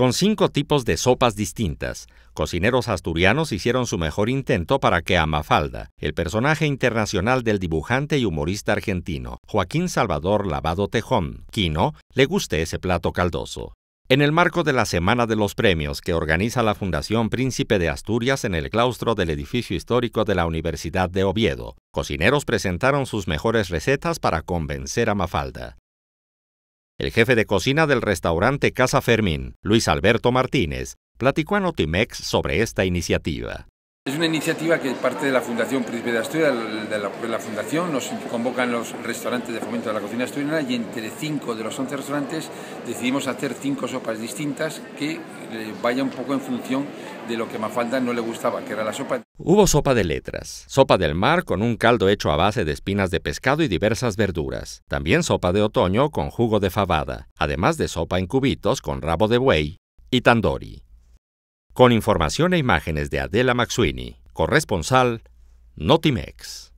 Con cinco tipos de sopas distintas, cocineros asturianos hicieron su mejor intento para que a Mafalda, el personaje internacional del dibujante y humorista argentino Joaquín Salvador Lavado Tejón, Quino, le guste ese plato caldoso. En el marco de la Semana de los Premios que organiza la Fundación Príncipe de Asturias en el claustro del edificio histórico de la Universidad de Oviedo, cocineros presentaron sus mejores recetas para convencer a Mafalda. El jefe de cocina del restaurante Casa Fermín, Luis Alberto Martínez, platicó a Notimex sobre esta iniciativa. Es una iniciativa que parte de la Fundación Príncipe de Asturias, de la, Fundación, nos convocan los restaurantes de fomento de la cocina asturiana y entre cinco de los once restaurantes decidimos hacer cinco sopas distintas que eh, vaya un poco en función de lo que Mafalda no le gustaba, que era la sopa. Hubo sopa de letras, sopa del mar con un caldo hecho a base de espinas de pescado y diversas verduras, también sopa de otoño con jugo de fabada, además de sopa en cubitos con rabo de buey y tandori. Con información e imágenes de Adela Maxwini, corresponsal Notimex.